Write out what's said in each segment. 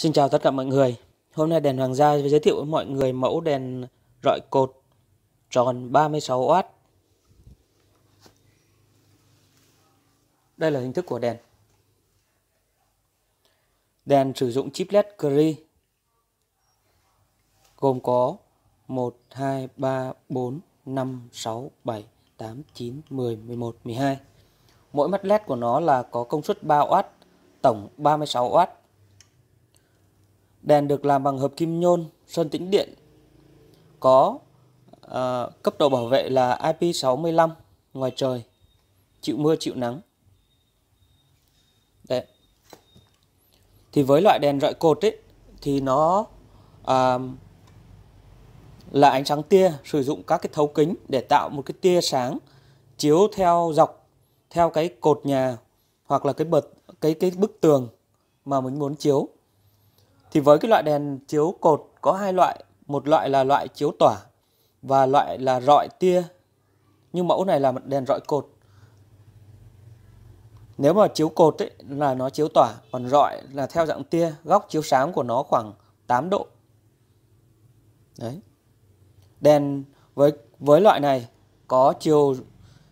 Xin chào tất cả mọi người. Hôm nay đèn Hoàng gia giới thiệu với mọi người mẫu đèn rọi cột tròn 36W. Đây là hình thức của đèn. Đèn sử dụng chip LED Cree gồm có 1 2 3 4 5 6 7 8 9 10 11 12. Mỗi mắt LED của nó là có công suất 3W, tổng 36W Đèn được làm bằng hợp kim nhôn, sơn tĩnh điện. Có à, cấp độ bảo vệ là IP65 ngoài trời, chịu mưa chịu nắng. Đấy. Thì với loại đèn rọi cột ấy thì nó à, là ánh sáng tia sử dụng các cái thấu kính để tạo một cái tia sáng chiếu theo dọc theo cái cột nhà hoặc là cái bật cái cái bức tường mà mình muốn chiếu thì với cái loại đèn chiếu cột có hai loại, một loại là loại chiếu tỏa và loại là rọi tia. Nhưng mẫu này là đèn rọi cột. Nếu mà chiếu cột ấy, là nó chiếu tỏa, còn rọi là theo dạng tia, góc chiếu sáng của nó khoảng 8 độ. Đấy. Đèn với với loại này có chiều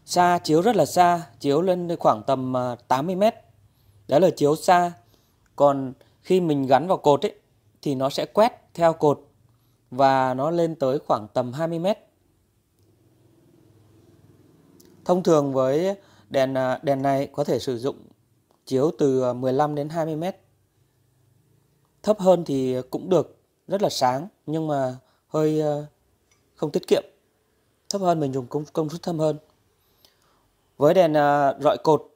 xa chiếu rất là xa, chiếu lên khoảng tầm 80 à, mét Đó là chiếu xa. Còn khi mình gắn vào cột ấy, thì nó sẽ quét theo cột và nó lên tới khoảng tầm 20 mét. Thông thường với đèn à, đèn này có thể sử dụng chiếu từ 15 đến 20 mét. Thấp hơn thì cũng được, rất là sáng nhưng mà hơi à, không tiết kiệm. Thấp hơn mình dùng công, công suất thấp hơn. Với đèn à, rọi cột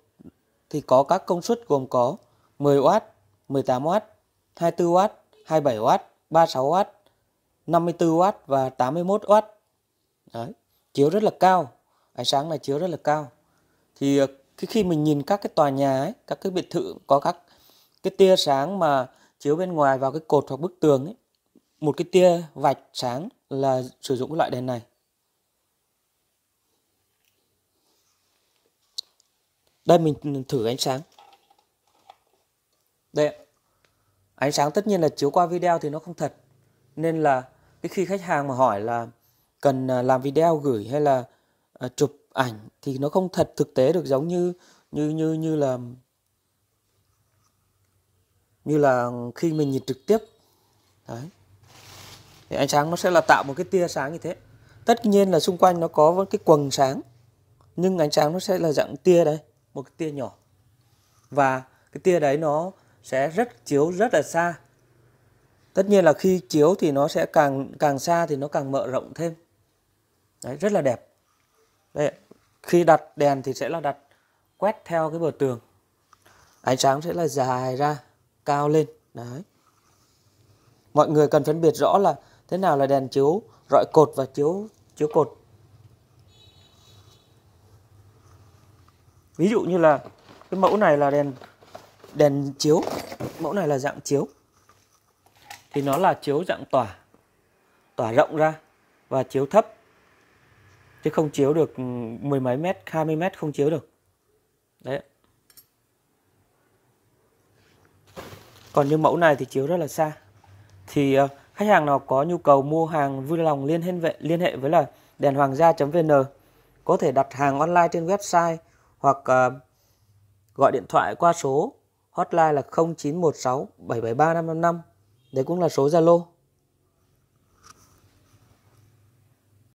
thì có các công suất gồm có 10W, 18W, 24W, 27W, 36W, 54W và 81W. Đấy, chiếu rất là cao. Ánh sáng này chiếu rất là cao. Thì cái ờ, khi mình nhìn các cái tòa nhà ấy, các cái biệt thự có các cái tia sáng mà chiếu bên ngoài vào cái cột hoặc bức tường ấy, một cái tia vạch sáng là sử dụng cái loại đèn này. Đây mình thử ánh sáng. Đây ạ ánh sáng tất nhiên là chiếu qua video thì nó không thật nên là cái khi khách hàng mà hỏi là cần à, làm video gửi hay là à, chụp ảnh thì nó không thật thực tế được giống như như như như là như là khi mình nhìn trực tiếp đấy thì ánh sáng nó sẽ là tạo một cái tia sáng như thế tất nhiên là xung quanh nó có cái quần sáng nhưng ánh sáng nó sẽ là dạng tia đấy một cái tia nhỏ và cái tia đấy nó sẽ rất chiếu rất là xa tất nhiên là khi chiếu thì nó sẽ càng càng xa thì nó càng mở rộng thêm Đấy, rất là đẹp đây khi đặt đèn thì sẽ là đặt quét theo cái bờ tường ánh sáng sẽ là dài ra cao lên Đấy. mọi người cần phân biệt rõ là thế nào là đèn chiếu rọi cột và chiếu chiếu cột ví dụ như là cái mẫu này là đèn đèn chiếu mẫu này là dạng chiếu thì nó là chiếu dạng tỏa tỏa rộng ra và chiếu thấp chứ không chiếu được mười mấy mét hai mươi mét không chiếu được đấy còn như mẫu này thì chiếu rất là xa thì ờ, khách hàng nào có nhu cầu mua hàng vui lòng liên hệ liên hệ với là đèn hoàng gia.vn có thể đặt hàng online trên website hoặc ờ, gọi điện thoại qua số hotline là 0916 773 555. Đấy cũng là số Zalo.